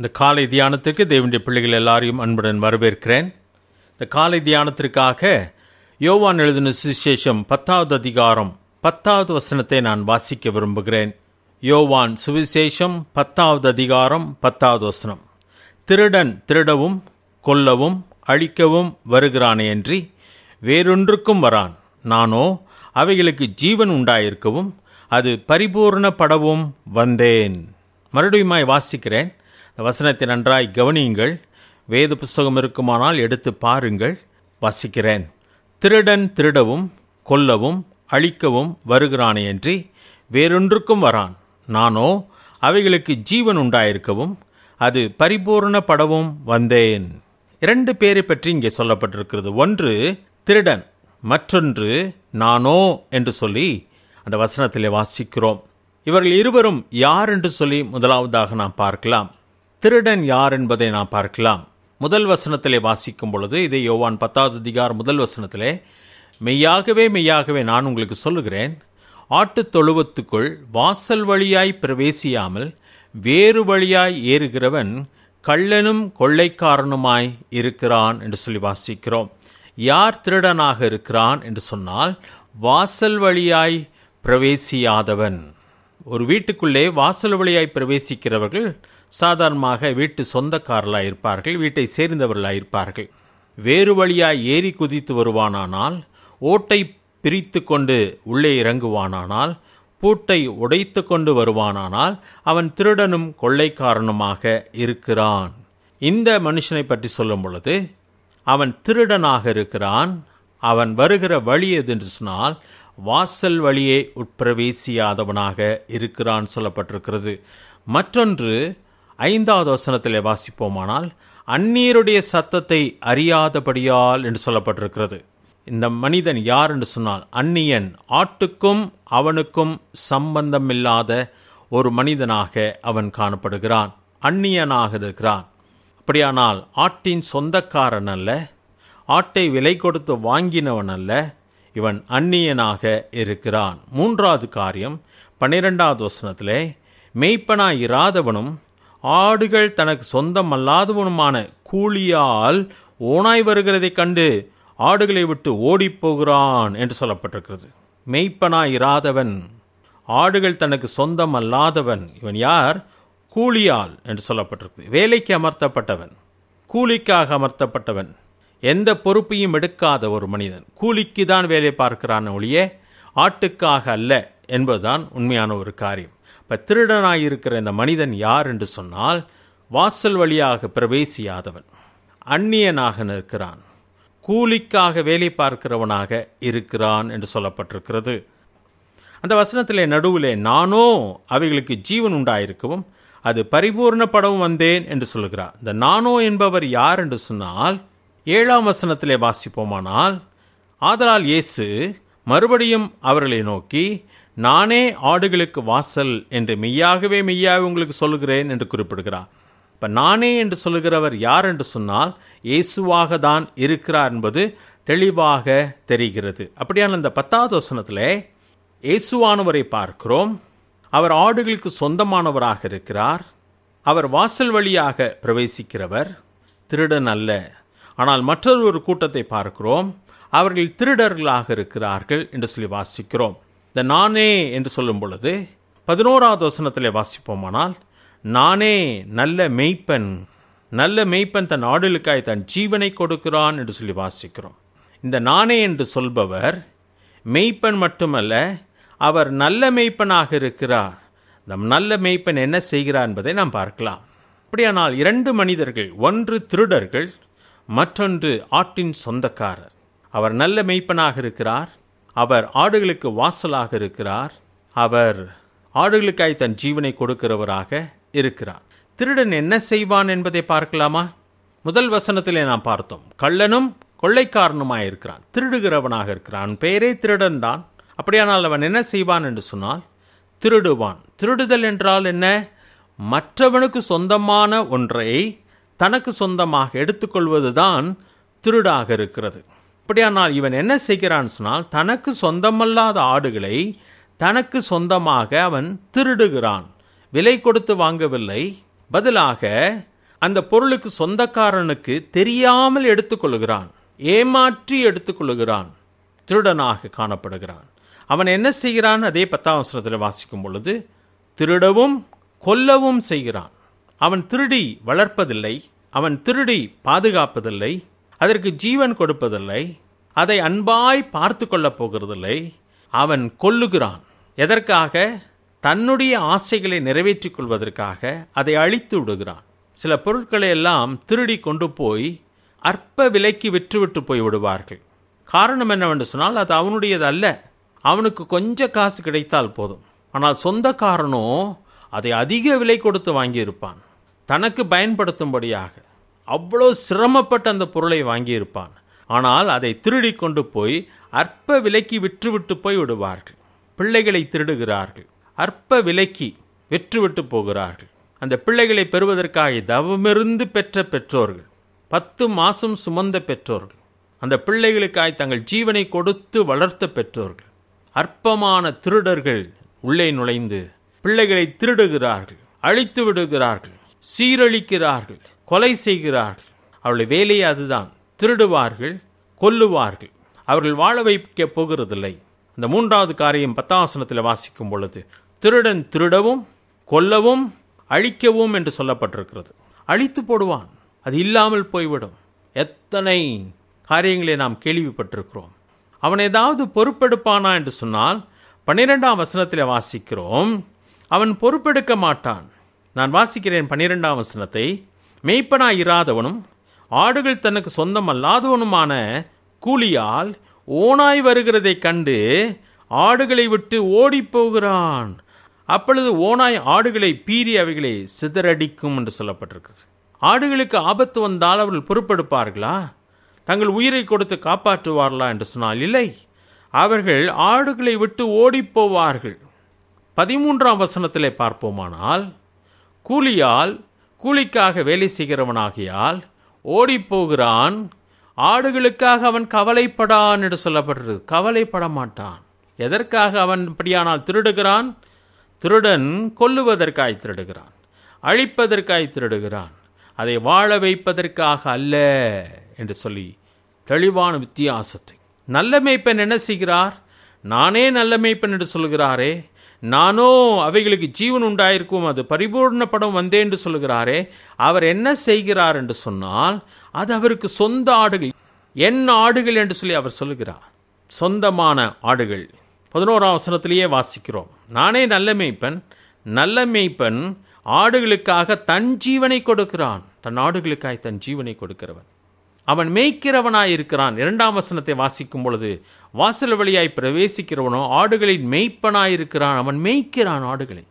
இந்த காலை தியானத்திற்கு தேவனுடைய பிள்ளைகள் எல்லாரையும் அன்புடன் வரவேற்கிறேன் இந்த காலை தியானத்திற்காக யோவான் எழுதின சுவிசேஷம் பத்தாவது அதிகாரம் பத்தாவது வசனத்தை நான் வாசிக்க விரும்புகிறேன் யோவான் சுவிசேஷம் பத்தாவது அதிகாரம் பத்தாவது வசனம் திருடன் திருடவும் கொல்லவும் அழிக்கவும் வருகிறானே அன்றி வேறொன்றுக்கும் வரான் நானோ அவைகளுக்கு ஜீவன் உண்டாயிருக்கவும் அது பரிபூர்ணப்படவும் வந்தேன் மறுபடியுமாய் வாசிக்கிறேன் இந்த வசனத்தை நன்றாய் கவனியுங்கள் வேத புஸ்தகம் இருக்குமானால் எடுத்து பாருங்கள் வசிக்கிறேன் திருடன் திருடவும் கொல்லவும் அழிக்கவும் வருகிறானே என்று வேறொன்றுக்கும் வரான் நானோ அவைகளுக்கு ஜீவன் உண்டாயிருக்கவும் அது பரிபூர்ணப்படவும் வந்தேன் இரண்டு பேரை பற்றி இங்கே சொல்லப்பட்டிருக்கிறது ஒன்று திருடன் மற்றொன்று நானோ என்று சொல்லி அந்த வசனத்திலே வாசிக்கிறோம் இவர்கள் இருவரும் யார் என்று சொல்லி முதலாவதாக நாம் பார்க்கலாம் திருடன் யார் என்பதை நாம் பார்க்கலாம் முதல் வசனத்திலே வாசிக்கும் பொழுது இதை யோவான் பத்தாவது அதிகார் முதல் வசனத்திலே மெய்யாகவே மெய்யாகவே நான் உங்களுக்கு சொல்லுகிறேன் ஆட்டு தொழுவத்துக்குள் வாசல் வழியாய் பிரவேசியாமல் வேறு வழியாய் ஏறுகிறவன் கள்ளனும் கொள்ளைக்காரனுமாய் இருக்கிறான் என்று சொல்லி வாசிக்கிறோம் யார் திருடனாக இருக்கிறான் என்று சொன்னால் வாசல் வழியாய் பிரவேசியாதவன் ஒரு வீட்டுக்குள்ளே வாசல் வழியாய் பிரவேசிக்கிறவர்கள் சாதாரணமாக வீட்டு சொந்தக்காரர்களாக இருப்பார்கள் வீட்டை சேர்ந்தவர்களாக இருப்பார்கள் வேறு வழியாக ஏறி குதித்து வருவானானால் ஓட்டை பிரித்து கொண்டு உள்ளே இறங்குவானானால் பூட்டை உடைத்து கொண்டு வருவானானால் அவன் திருடனும் கொள்ளைக்காரனுமாக இருக்கிறான் இந்த மனுஷனை பற்றி சொல்லும் பொழுது அவன் திருடனாக இருக்கிறான் அவன் வருகிற வழி எதுன்னு சொன்னால் வாசல் வழியே உட்பிரவேசியாதவனாக இருக்கிறான் சொல்லப்பட்டிருக்கிறது மற்றொன்று ஐந்தாவது வசனத்தில் வாசிப்போமானால் அந்நீருடைய சத்தத்தை அறியாதபடியால் என்று சொல்லப்பட்டிருக்கிறது இந்த மனிதன் யார் என்று சொன்னால் அந்நியன் ஆட்டுக்கும் அவனுக்கும் சம்பந்தமில்லாத ஒரு மனிதனாக அவன் காணப்படுகிறான் அந்நியனாக இருக்கிறான் அப்படியானால் ஆட்டின் சொந்தக்காரன் அல்ல ஆட்டை விலை கொடுத்து வாங்கினவன் அல்ல இவன் அந்நியனாக இருக்கிறான் மூன்றாவது காரியம் பன்னிரெண்டாவது வசனத்திலே மெய்ப்பனாய் இராதவனும் ஆடுகள் தனக்கு சொந்தம் அல்லாதவனுமான கூலியால் ஓனாய் வருகிறதைக் கண்டு ஆடுகளை விட்டு ஓடிப்போகிறான் என்று சொல்லப்பட்டிருக்கிறது மெய்ப்பனாய் இராதவன் ஆடுகள் தனக்கு சொந்தம் அல்லாதவன் இவன் யார் கூலியால் என்று சொல்லப்பட்டிருக்கு வேலைக்கு அமர்த்தப்பட்டவன் கூலிக்காக அமர்த்தப்பட்டவன் எந்த பொறுப்பையும் எடுக்காத ஒரு மனிதன் கூலிக்கு தான் வேலை பார்க்கிறான் ஒழிய ஆட்டுக்காக அல்ல என்பதுதான் உண்மையான ஒரு காரியம் இப்போ திருடனாயிருக்கிற இந்த மனிதன் யார் என்று சொன்னால் வாசல் வழியாக பிரவேசியாதவன் அந்நியனாக நிற்கிறான் கூலிக்காக வேலை பார்க்கிறவனாக இருக்கிறான் என்று சொல்லப்பட்டிருக்கிறது அந்த வசனத்திலே நடுவிலே நானோ அவைகளுக்கு ஜீவன் உண்டாயிருக்கவும் அது பரிபூர்ணப்படவும் வந்தேன் என்று சொல்கிறார் இந்த நானோ என்பவர் யார் என்று சொன்னால் ஏழாம் வசனத்திலே வாசிப்போமானால் ஆதலால் இயேசு மறுபடியும் அவர்களை நோக்கி நானே ஆடுகளுக்கு வாசல் என்று மெய்யாகவே மெய்யாகவே உங்களுக்கு சொல்கிறேன் என்று குறிப்பிடுகிறார் இப்போ நானே என்று சொல்லுகிறவர் யார் என்று சொன்னால் இயேசுவாக தான் இருக்கிறார் என்பது தெளிவாக தெரிகிறது அப்படியான இந்த பத்தாவது வசனத்தில் இயேசுவானவரை பார்க்கிறோம் அவர் ஆடுகளுக்கு சொந்தமானவராக இருக்கிறார் அவர் வாசல் வழியாக பிரவேசிக்கிறவர் திருடன் அல்ல ஆனால் மற்றொரு ஒரு கூட்டத்தை பார்க்கிறோம் அவர்கள் திருடர்களாக இருக்கிறார்கள் என்று சொல்லி வாசிக்கிறோம் இந்த நானே என்று சொல்லும் பொழுது பதினோராவது வசனத்தில் வாசிப்போமானால் நானே நல்ல மெய்ப்பன் நல்ல மெய்ப்பன் தன் ஆடலுக்காய் தன் ஜீவனை கொடுக்கிறான் என்று சொல்லி வாசிக்கிறோம் இந்த நானே என்று சொல்பவர் மெய்ப்பன் மட்டுமல்ல அவர் நல்ல மெய்ப்பனாக இருக்கிறார் நம் நல்ல மெய்ப்பன் என்ன செய்கிறார் என்பதை நாம் பார்க்கலாம் அப்படியானால் இரண்டு மனிதர்கள் ஒன்று திருடர்கள் மற்றொன்று ஆட்டின் சொந்தக்காரர் அவர் நல்ல மெய்ப்பனாக இருக்கிறார் அவர் ஆடுகளுக்கு வாசலாக இருக்கிறார் அவர் ஆடுகளுக்காய் தன் ஜீவனை கொடுக்கிறவராக இருக்கிறார் திருடன் என்ன செய்வான் என்பதை பார்க்கலாமா முதல் வசனத்திலே நாம் பார்த்தோம் கள்ளனும் கொள்ளைக்காரனுமாய் இருக்கிறான் திருடுகிறவனாக இருக்கிறான் பெயரே திருடன் தான் அப்படியானால் அவன் என்ன செய்வான் என்று சொன்னால் திருடுவான் திருடுதல் என்றால் என்ன மற்றவனுக்கு சொந்தமான ஒன்றை தனக்கு சொந்தமாக எடுத்துக்கொள்வதுதான் திருடாக இருக்கிறது அப்படியானால் இவன் என்ன செய்கிறான்னு சொன்னால் தனக்கு சொந்தமல்லாத ஆடுகளை தனக்கு சொந்தமாக அவன் திருடுகிறான் விலை கொடுத்து வாங்கவில்லை பதிலாக அந்த பொருளுக்கு சொந்தக்காரனுக்கு தெரியாமல் எடுத்துக்கொள்கிறான் ஏமாற்றி எடுத்துக்கொள்கிறான் திருடனாக காணப்படுகிறான் அவன் என்ன செய்கிறான் அதே பத்தாம் வசனத்தில் வாசிக்கும் பொழுது திருடவும் கொல்லவும் செய்கிறான் அவன் திருடி வளர்ப்பதில்லை அவன் திருடி பாதுகாப்பதில்லை அதற்கு ஜீவன் கொடுப்பதில்லை அதை அன்பாய் பார்த்து கொள்ளப் போகிறதில்லை அவன் கொல்லுகிறான் எதற்காக தன்னுடைய ஆசைகளை நிறைவேற்றிக் கொள்வதற்காக அதை அழித்து விடுகிறான் சில பொருட்களை எல்லாம் திருடி கொண்டு போய் அற்ப விலைக்கு விற்றுவிட்டு போய் விடுவார்கள் காரணம் என்னவென்று சொன்னால் அது அவனுடையது அல்ல அவனுக்கு கொஞ்சம் காசு கிடைத்தால் போதும் ஆனால் சொந்தக்காரனோ அதை அதிக விலை கொடுத்து வாங்கியிருப்பான் தனக்கு பயன்படுத்தும்படியாக அவ்வளோ சிரமப்பட்டு அந்த பொருளை வாங்கியிருப்பான் ஆனால் அதை திருடி கொண்டு போய் அற்ப விலைக்கு விற்றுவிட்டு போய் விடுவார்கள் பிள்ளைகளை திருடுகிறார்கள் அற்ப விலைக்கு விற்றுவிட்டு போகிறார்கள் அந்த பிள்ளைகளை பெறுவதற்காக தவமிருந்து பெற்ற பெற்றோர்கள் பத்து மாதம் சுமந்த பெற்றோர்கள் அந்த பிள்ளைகளுக்காய் தங்கள் ஜீவனை கொடுத்து வளர்த்த பெற்றோர்கள் அற்பமான திருடர்கள் உள்ளே நுழைந்து பிள்ளைகளை திருடுகிறார்கள் அழித்து விடுகிறார்கள் சீரழிக்கிறார்கள் கொலை செய்கிறார்கள் அவளுடைய வேலையே அதுதான் திருடுவார்கள் கொல்லுவார்கள் அவர்கள் வாழ வைக்க போகிறதில்லை இந்த மூன்றாவது காரியம் பத்தாசனத்தில் வாசிக்கும் பொழுது திருடன் திருடவும் கொல்லவும் அழிக்கவும் என்று சொல்லப்பட்டிருக்கிறது அழித்து போடுவான் அது இல்லாமல் போய்விடும் எத்தனை காரியங்களை நாம் கேள்விப்பட்டிருக்கிறோம் அவன் ஏதாவது பொறுப்பெடுப்பானா என்று சொன்னால் பன்னிரெண்டாம் வசனத்தில் வாசிக்கிறோம் அவன் பொறுப்பெடுக்க மாட்டான் நான் வாசிக்கிறேன் பன்னிரெண்டாம் வசனத்தை மெய்ப்பனாய் இராதவனும் ஆடுகள் தனக்கு சொந்தமல்லாதவனுமான கூலியால் ஓனாய் வருகிறதை கண்டு ஆடுகளை விட்டு ஓடிப்போகிறான் அப்பொழுது ஓனாய் ஆடுகளை பீறி அவைகளை சிதறடிக்கும் என்று சொல்லப்பட்டிருக்கிறது ஆடுகளுக்கு ஆபத்து வந்தால் அவர்கள் பொறுப்பெடுப்பார்களா தங்கள் உயிரை கொடுத்து காப்பாற்றுவார்களா என்று சொன்னால் இல்லை அவர்கள் ஆடுகளை விட்டு ஓடிப்போவார்கள் பதிமூன்றாம் வசனத்திலே பார்ப்போமானால் கூலியால் கூலிக்காக வேலை செய்கிறவனாகியால் ஓடிப்போகிறான் ஆடுகளுக்காக அவன் கவலைப்படான் என்று சொல்லப்பட்டது கவலைப்பட மாட்டான் எதற்காக அவன் இப்படியானால் திருடுகிறான் திருடன் கொல்லுவதற்காய் திருடுகிறான் அழிப்பதற்காய் திருடுகிறான் அதை வாழ வைப்பதற்காக அல்ல என்று சொல்லி தெளிவான வித்தியாசத்தை நல்ல மேய்ப்பன் என்ன செய்கிறார் நானே நல்ல மேய்ப்பன் என்று சொல்கிறாரே நானோ அவைகளுக்கு ஜீவன் உண்டாயிருக்கும் அது படம் வந்தேன் என்று சொல்கிறாரே அவர் என்ன செய்கிறார் என்று சொன்னால் அது அவருக்கு சொந்த ஆடுகள் என் ஆடுகள் என்று சொல்லி அவர் சொல்லுகிறார் சொந்தமான ஆடுகள் பதினோராம் அவசரத்திலேயே வாசிக்கிறோம் நானே நல்ல மேய்ப்பன் நல்ல மேய்ப்பன் ஆடுகளுக்காக தன் ஜீவனை கொடுக்கிறான் தன் ஆடுகளுக்காக தன் ஜீவனை கொடுக்கிறவன் அவன் மேய்க்கிறவனாய் இருக்கிறான் இரண்டாம் வசனத்தை வாசிக்கும் பொழுது வாசல் வழியாய் பிரவேசிக்கிறவனோ ஆடுகளின் மெய்ப்பனாயிருக்கிறான் அவன் மேய்க்கிறான் ஆடுகளை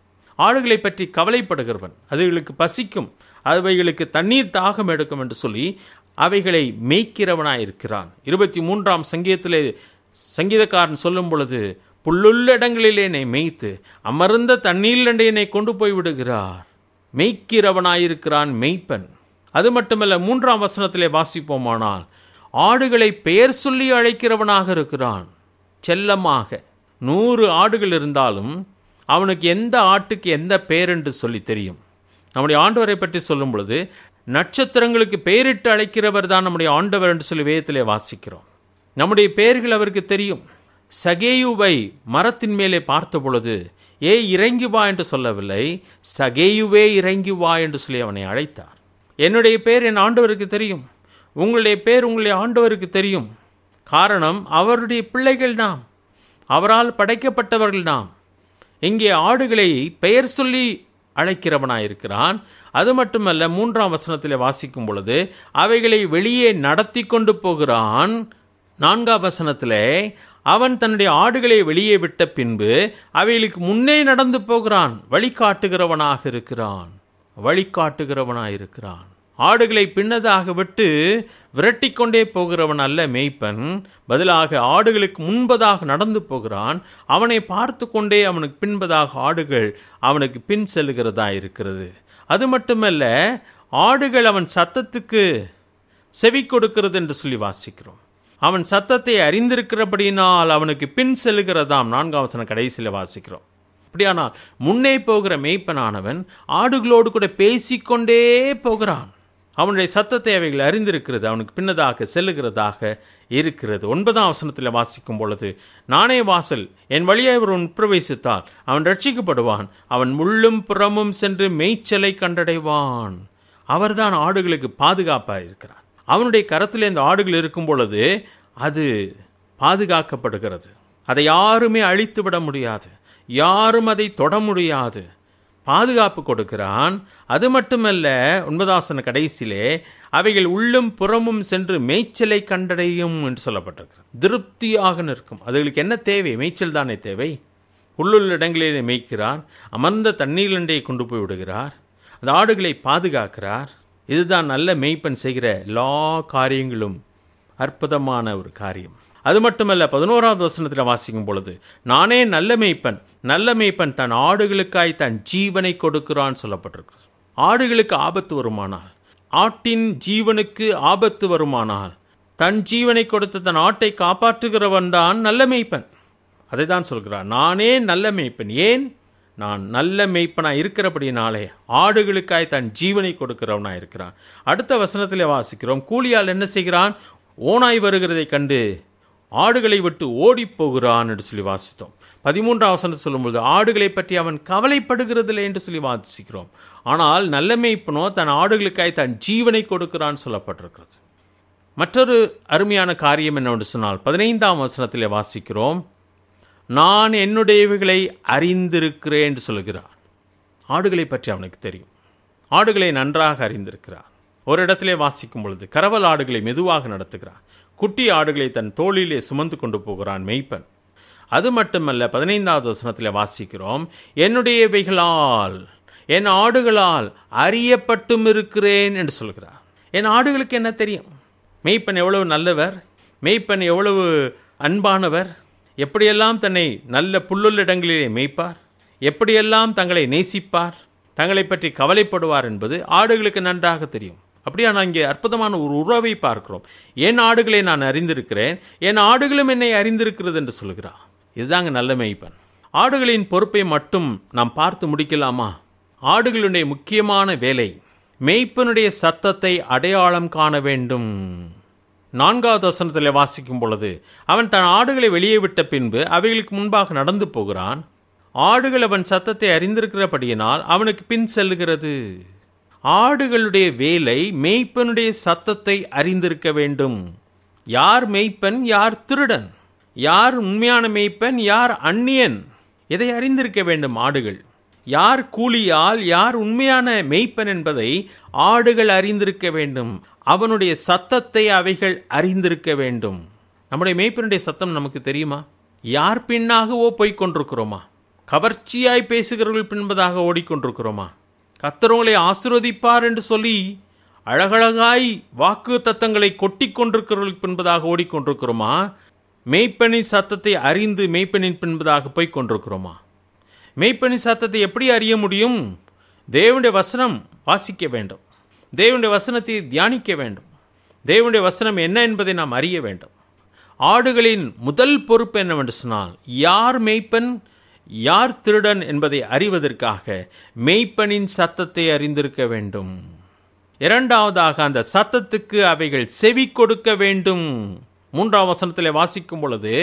ஆடுகளை பற்றி கவலைப்படுகிறவன் அதுகளுக்கு பசிக்கும் அவைகளுக்கு தண்ணீர் தாகம் எடுக்கும் என்று சொல்லி அவைகளை மேய்க்கிறவனாயிருக்கிறான் இருபத்தி மூன்றாம் சங்கீதத்திலே சங்கீதக்காரன் சொல்லும் பொழுது புல்லுள்ள இடங்களிலே என்னை மேய்த்து அமர்ந்த தண்ணீர் என்னை கொண்டு போய் விடுகிறார் மெய்க்கிறவனாயிருக்கிறான் மெய்ப்பன் அது மட்டுமல்ல மூன்றாம் வசனத்திலே வாசிப்போமானால் ஆடுகளை பெயர் சொல்லி அழைக்கிறவனாக இருக்கிறான் செல்லமாக நூறு ஆடுகள் இருந்தாலும் அவனுக்கு எந்த ஆட்டுக்கு எந்த பெயர் என்று சொல்லி தெரியும் நம்முடைய ஆண்டவரை பற்றி சொல்லும் பொழுது நட்சத்திரங்களுக்கு பெயரிட்டு அழைக்கிறவர் தான் நம்முடைய ஆண்டவர் என்று சொல்லி வேதத்திலே வாசிக்கிறோம் நம்முடைய பெயர்கள் அவருக்கு தெரியும் சகேயுவை மரத்தின் மேலே பார்த்த பொழுது ஏ இறங்கி வா என்று சொல்லவில்லை சகேயுவே இறங்கி வா என்று சொல்லி அவனை அழைத்தார் என்னுடைய பெயர் என் ஆண்டவருக்கு தெரியும் உங்களுடைய பேர் உங்களுடைய ஆண்டவருக்கு தெரியும் காரணம் அவருடைய பிள்ளைகள் நாம் அவரால் படைக்கப்பட்டவர்கள் நாம் இங்கே ஆடுகளை பெயர் சொல்லி அழைக்கிறவனாயிருக்கிறான் அது மட்டுமல்ல மூன்றாம் வசனத்தில் வாசிக்கும் பொழுது அவைகளை வெளியே நடத்தி கொண்டு போகிறான் நான்காம் வசனத்தில் அவன் தன்னுடைய ஆடுகளை வெளியே விட்ட பின்பு அவைகளுக்கு முன்னே நடந்து போகிறான் வழிகாட்டுகிறவனாக இருக்கிறான் வழிகாட்டுகிறவனாக இருக்கிறான் ஆடுகளை பின்னதாக விட்டு விரட்டி கொண்டே போகிறவன் அல்ல மேய்ப்பன் பதிலாக ஆடுகளுக்கு முன்பதாக நடந்து போகிறான் அவனை பார்த்து கொண்டே அவனுக்கு பின்பதாக ஆடுகள் அவனுக்கு பின் செல்கிறதா இருக்கிறது அது மட்டுமல்ல ஆடுகள் அவன் சத்தத்துக்கு செவி கொடுக்கிறது என்று சொல்லி வாசிக்கிறோம் அவன் சத்தத்தை அறிந்திருக்கிறபடியினால் அவனுக்கு பின் செல்கிறதாம் நான்காம் வசனம் கடைசியில் வாசிக்கிறோம் அப்படியானால் முன்னே போகிற மெய்ப்பனானவன் ஆடுகளோடு கூட பேசிக்கொண்டே போகிறான் அவனுடைய சத்த தேவைகள் அறிந்திருக்கிறது அவனுக்கு பின்னதாக செல்லுகிறதாக இருக்கிறது ஒன்பதாம் வசனத்தில் வாசிக்கும் பொழுது நானே வாசல் என் வழியை ஒருவன் உட்பிரவேசித்தால் அவன் ரட்சிக்கப்படுவான் அவன் முள்ளும் புறமும் சென்று மேய்ச்சலை கண்டடைவான் அவர்தான் ஆடுகளுக்கு பாதுகாப்பாக இருக்கிறான் அவனுடைய கரத்தில் இந்த ஆடுகள் இருக்கும் பொழுது அது பாதுகாக்கப்படுகிறது அதை யாருமே அழித்து விட முடியாது யாரும் அதை தொட முடியாது பாதுகாப்பு கொடுக்கிறான் அது மட்டுமல்ல உண்மதாசன கடைசியிலே அவைகள் உள்ளும் புறமும் சென்று மேய்ச்சலை கண்டடையும் என்று சொல்லப்பட்டிருக்கிறது திருப்தியாக நிற்கும் அதுகளுக்கு என்ன தேவை மேய்ச்சல் தானே தேவை உள்ளுள்ள இடங்களிலே மேய்க்கிறார் அமர்ந்த தண்ணீர் அண்டையை கொண்டு போய் விடுகிறார் அந்த ஆடுகளை பாதுகாக்கிறார் இதுதான் நல்ல மெய்ப்பன் செய்கிற எல்லா காரியங்களும் அற்புதமான ஒரு காரியம் அது மட்டுமல்ல பதினோராவது வசனத்தில் வாசிக்கும் பொழுது நானே நல்ல மேய்ப்பன் நல்ல மேய்ப்பன் தன் ஆடுகளுக்காய் தன் ஜீவனை கொடுக்கிறான் சொல்லப்பட்டிருக்கு ஆடுகளுக்கு ஆபத்து வருமானால் ஆட்டின் ஜீவனுக்கு ஆபத்து வருமானால் தன் ஜீவனை கொடுத்த தன் ஆட்டை காப்பாற்றுகிறவன் தான் நல்ல மேய்ப்பன் அதை தான் சொல்கிறார் நானே நல்ல மேய்ப்பன் ஏன் நான் நல்ல மெய்ப்பனாக இருக்கிறபடினாலே ஆடுகளுக்காய் தன் ஜீவனை கொடுக்கிறவனாக இருக்கிறான் அடுத்த வசனத்தில் வாசிக்கிறோம் கூலியால் என்ன செய்கிறான் ஓனாய் வருகிறதை கண்டு ஆடுகளை விட்டு என்று சொல்லி வாசித்தோம் பதிமூன்றாம் வசனத்தை சொல்லும்பொழுது ஆடுகளை பற்றி அவன் கவலைப்படுகிறதில்லை என்று சொல்லி வாசிக்கிறோம் ஆனால் நல்லமை இப்போ தன் ஆடுகளுக்காய் தன் ஜீவனை கொடுக்கிறான் சொல்லப்பட்டிருக்கிறது மற்றொரு அருமையான காரியம் என்னவென்று சொன்னால் பதினைந்தாம் வசனத்தில் வாசிக்கிறோம் நான் என்னுடையவைகளை அறிந்திருக்கிறேன் என்று சொல்கிறான் ஆடுகளை பற்றி அவனுக்கு தெரியும் ஆடுகளை நன்றாக அறிந்திருக்கிறான் ஒரு இடத்திலே வாசிக்கும் பொழுது கரவல் ஆடுகளை மெதுவாக நடத்துகிறான் குட்டி ஆடுகளை தன் தோளிலே சுமந்து கொண்டு போகிறான் மெய்ப்பன் அது மட்டுமல்ல பதினைந்தாவது வசனத்தில் வாசிக்கிறோம் என்னுடைய இவைகளால் என் ஆடுகளால் அறியப்பட்டும் இருக்கிறேன் என்று சொல்கிறார் என் ஆடுகளுக்கு என்ன தெரியும் மெய்ப்பன் எவ்வளவு நல்லவர் மெய்ப்பன் எவ்வளவு அன்பானவர் எப்படியெல்லாம் தன்னை நல்ல புல்லுள்ள இடங்களிலே மெய்ப்பார் எப்படியெல்லாம் தங்களை நேசிப்பார் தங்களை பற்றி கவலைப்படுவார் என்பது ஆடுகளுக்கு நன்றாக தெரியும் அப்படியா நான் இங்கே அற்புதமான ஒரு உறவை பார்க்கிறோம் என் ஆடுகளை நான் அறிந்திருக்கிறேன் என் ஆடுகளும் என்னை அறிந்திருக்கிறது என்று சொல்கிறார் இதுதாங்க நல்ல மெய்ப்பன் ஆடுகளின் பொறுப்பை மட்டும் நாம் பார்த்து முடிக்கலாமா ஆடுகளுடைய முக்கியமான வேலை மெய்ப்பனுடைய சத்தத்தை அடையாளம் காண வேண்டும் நான்காவது வசனத்தில் வாசிக்கும் பொழுது அவன் தன் ஆடுகளை வெளியே விட்ட பின்பு அவைகளுக்கு முன்பாக நடந்து போகிறான் ஆடுகள் அவன் சத்தத்தை அறிந்திருக்கிறபடியினால் அவனுக்கு பின் செல்லுகிறது ஆடுகளுடைய வேலை மெய்ப்பனுடைய சத்தத்தை அறிந்திருக்க வேண்டும் யார் மெய்ப்பன் யார் திருடன் யார் உண்மையான மெய்ப்பன் யார் அந்நியன் இதை அறிந்திருக்க வேண்டும் ஆடுகள் யார் கூலியால் யார் உண்மையான மெய்ப்பன் என்பதை ஆடுகள் அறிந்திருக்க வேண்டும் அவனுடைய சத்தத்தை அவைகள் அறிந்திருக்க வேண்டும் நம்முடைய மெய்ப்பனுடைய சத்தம் நமக்கு தெரியுமா யார் பின்னாகவோ போய்க் கொண்டிருக்கிறோமா கவர்ச்சியாய் பேசுகிறவர்கள் பின்பதாக ஓடிக்கொண்டிருக்கிறோமா கத்தர் ஆசிர்வதிப்பார் என்று சொல்லி அழகழகாய் வாக்கு தத்தங்களை கொட்டி கொண்டிருக்கிறவர்கள் பின்பதாக ஓடிக்கொண்டிருக்கிறோமா மெய்ப்பெண்ணின் சத்தத்தை அறிந்து மெய்ப்பெண்ணின் பின்பதாக போய் கொண்டிருக்கிறோமா மெய்ப்பெண்ணின் சத்தத்தை எப்படி அறிய முடியும் தேவனுடைய வசனம் வாசிக்க வேண்டும் தேவனுடைய வசனத்தை தியானிக்க வேண்டும் தேவனுடைய வசனம் என்ன என்பதை நாம் அறிய வேண்டும் ஆடுகளின் முதல் பொறுப்பு என்னவென்று சொன்னால் யார் மெய்ப்பெண் யார் திருடன் என்பதை அறிவதற்காக மெய்ப்பனின் சத்தத்தை அறிந்திருக்க வேண்டும் இரண்டாவதாக அந்த சத்தத்துக்கு அவைகள் செவி கொடுக்க வேண்டும் மூன்றாம் வசனத்தில் வாசிக்கும் பொழுது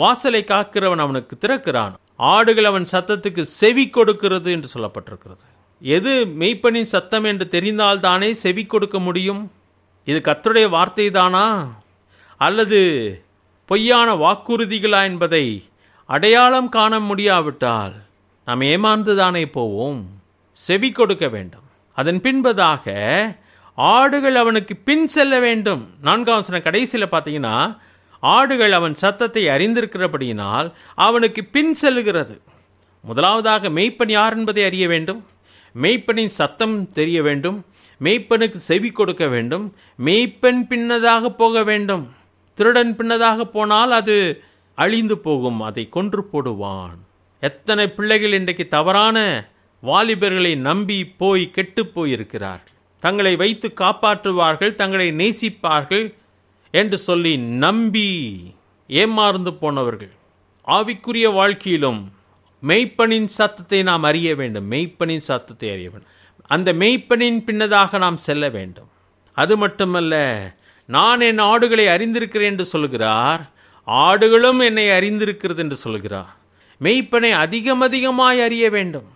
வாசலை காக்கிறவன் அவனுக்கு திறக்கிறான் ஆடுகள் அவன் சத்தத்துக்கு செவி கொடுக்கிறது என்று சொல்லப்பட்டிருக்கிறது எது மெய்ப்பனின் சத்தம் என்று தெரிந்தால்தானே செவி கொடுக்க முடியும் இது கத்துடைய வார்த்தை தானா அல்லது பொய்யான வாக்குறுதிகளா என்பதை அடையாளம் காண முடியாவிட்டால் நாம் ஏமாந்து தானே போவோம் செவி கொடுக்க வேண்டும் அதன் பின்பதாக ஆடுகள் அவனுக்கு பின் செல்ல வேண்டும் நான்காம் வசனம் கடைசியில் பார்த்தீங்கன்னா ஆடுகள் அவன் சத்தத்தை அறிந்திருக்கிறபடியினால் அவனுக்கு பின் செல்லுகிறது முதலாவதாக மெய்ப்பன் யார் என்பதை அறிய வேண்டும் மெய்ப்பனின் சத்தம் தெரிய வேண்டும் மெய்ப்பனுக்கு செவி கொடுக்க வேண்டும் மெய்ப்பெண் பின்னதாக போக வேண்டும் திருடன் பின்னதாக போனால் அது அழிந்து போகும் அதை கொன்று போடுவான் எத்தனை பிள்ளைகள் இன்றைக்கு தவறான வாலிபர்களை நம்பி போய் கெட்டு போயிருக்கிறார் தங்களை வைத்து காப்பாற்றுவார்கள் தங்களை நேசிப்பார்கள் என்று சொல்லி நம்பி ஏமாறுந்து போனவர்கள் ஆவிக்குரிய வாழ்க்கையிலும் மெய்ப்பனின் சத்தத்தை நாம் அறிய வேண்டும் மெய்ப்பனின் சத்தத்தை அறிய வேண்டும் அந்த மெய்ப்பனின் பின்னதாக நாம் செல்ல வேண்டும் அது மட்டுமல்ல நான் என் ஆடுகளை அறிந்திருக்கிறேன் என்று சொல்கிறார் ஆடுகளும் என்னை அறிந்திருக்கிறது என்று சொல்கிறார் மெய்ப்பனை அதிகம் அதிகமாய் அறிய வேண்டும்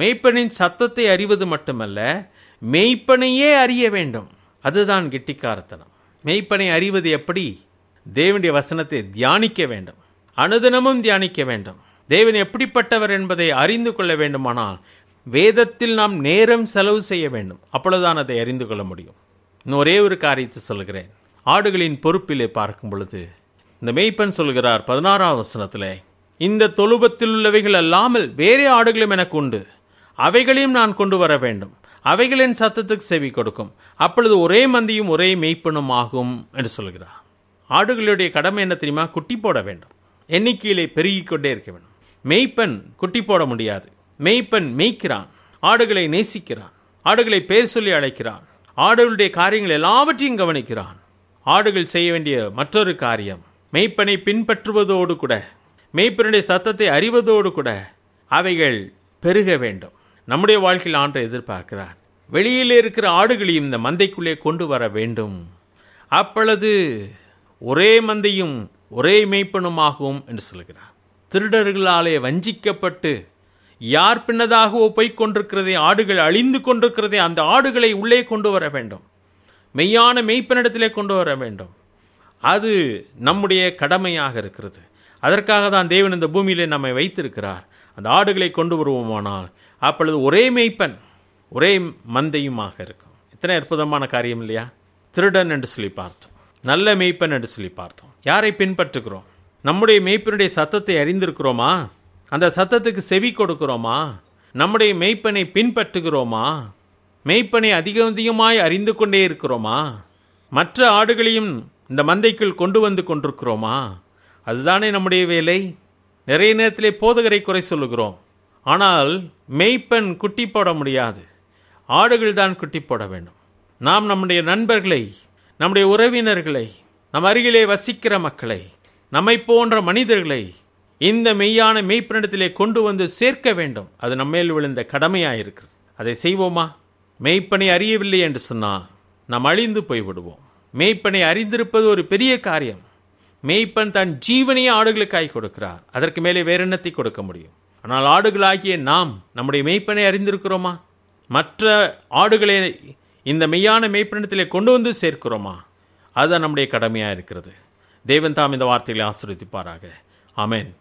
மெய்ப்பனின் சத்தத்தை அறிவது மட்டுமல்ல மெய்ப்பனையே அறிய வேண்டும் அதுதான் கெட்டிக்காரத்தனம் மெய்ப்பனை அறிவது எப்படி தேவனுடைய வசனத்தை தியானிக்க வேண்டும் அனுதினமும் தியானிக்க வேண்டும் தேவன் எப்படிப்பட்டவர் என்பதை அறிந்து கொள்ள வேண்டுமானால் வேதத்தில் நாம் நேரம் செலவு செய்ய வேண்டும் அப்பொழுதுதான் அதை அறிந்து கொள்ள முடியும் இன்னும் ஒரே ஒரு காரியத்தை சொல்கிறேன் ஆடுகளின் பொறுப்பிலே பார்க்கும் பொழுது இந்த மெய்ப்பன் சொல்கிறார் பதினாறாம் வசனத்திலே இந்த தொழுபத்தில் உள்ளவைகள் அல்லாமல் வேறே ஆடுகளும் எனக்கு உண்டு அவைகளையும் நான் கொண்டு வர வேண்டும் அவைகளின் சத்தத்துக்கு செவி கொடுக்கும் அப்பொழுது ஒரே மந்தியும் ஒரே மெய்ப்பனும் ஆகும் என்று சொல்கிறார் ஆடுகளுடைய கடமை என்ன தெரியுமா குட்டி போட வேண்டும் எண்ணிக்கையிலே பெருகிக் கொண்டே இருக்க வேண்டும் மெய்ப்பன் குட்டி போட முடியாது மெய்ப்பன் மெய்க்கிறான் ஆடுகளை நேசிக்கிறான் ஆடுகளை பேர் சொல்லி அழைக்கிறான் ஆடுகளுடைய காரியங்கள் எல்லாவற்றையும் கவனிக்கிறான் ஆடுகள் செய்ய வேண்டிய மற்றொரு காரியம் மெய்ப்பனை பின்பற்றுவதோடு கூட மெய்ப்பனுடைய சத்தத்தை அறிவதோடு கூட அவைகள் பெருக வேண்டும் நம்முடைய வாழ்க்கையில் ஆண்டை எதிர்பார்க்கிறார் வெளியில் இருக்கிற ஆடுகளையும் இந்த மந்தைக்குள்ளே கொண்டு வர வேண்டும் அப்பொழுது ஒரே மந்தையும் ஒரே மெய்ப்பனுமாகவும் என்று சொல்கிறார் திருடர்களாலே வஞ்சிக்கப்பட்டு யார் பின்னதாகவோ போய்க் கொண்டிருக்கிறதே ஆடுகள் அழிந்து கொண்டிருக்கிறதே அந்த ஆடுகளை உள்ளே கொண்டு வர வேண்டும் மெய்யான மெய்ப்பனிடத்திலே கொண்டு வர வேண்டும் அது நம்முடைய கடமையாக இருக்கிறது அதற்காக தான் தேவன் இந்த பூமியில் நம்மை வைத்திருக்கிறார் அந்த ஆடுகளை கொண்டு வருவோமானால் அப்பொழுது ஒரே மெய்ப்பன் ஒரே மந்தையுமாக இருக்கும் இத்தனை அற்புதமான காரியம் இல்லையா திருடன் என்று சொல்லி பார்த்தோம் நல்ல மெய்ப்பன் என்று சொல்லி பார்த்தோம் யாரை பின்பற்றுகிறோம் நம்முடைய மெய்ப்பனுடைய சத்தத்தை அறிந்திருக்கிறோமா அந்த சத்தத்துக்கு செவி கொடுக்கிறோமா நம்முடைய மெய்ப்பனை பின்பற்றுகிறோமா மெய்ப்பனை அதிக அதிகமாய் அறிந்து கொண்டே இருக்கிறோமா மற்ற ஆடுகளையும் இந்த மந்தைக்குள் கொண்டு வந்து கொண்டிருக்கிறோமா அதுதானே நம்முடைய வேலை நிறைய நேரத்திலே போதகரை குறை சொல்லுகிறோம் ஆனால் மெய்ப்பெண் குட்டி போட முடியாது ஆடுகள் தான் குட்டி போட வேண்டும் நாம் நம்முடைய நண்பர்களை நம்முடைய உறவினர்களை நம் அருகிலே வசிக்கிற மக்களை நம்மை போன்ற மனிதர்களை இந்த மெய்யான மெய்ப்பெண்ணிடத்திலே கொண்டு வந்து சேர்க்க வேண்டும் அது நம்மேல் விழுந்த கடமையாக இருக்கிறது அதை செய்வோமா மெய்ப்பனை அறியவில்லை என்று சொன்னால் நாம் அழிந்து போய்விடுவோம் மேய்ப்பனை அறிந்திருப்பது ஒரு பெரிய காரியம் மேய்ப்பன் தன் ஜீவனையே ஆடுகளுக்காய் கொடுக்கிறார் அதற்கு மேலே வேற எண்ணத்தை கொடுக்க முடியும் ஆனால் ஆடுகளாகிய நாம் நம்முடைய மெய்ப்பனை அறிந்திருக்கிறோமா மற்ற ஆடுகளை இந்த மெய்யான மெய்ப்பனத்திலே கொண்டு வந்து சேர்க்கிறோமா அதுதான் நம்முடைய கடமையாக இருக்கிறது தேவன் தாம் இந்த வார்த்தைகளை ஆசிரியப்பாராக ஆமேன்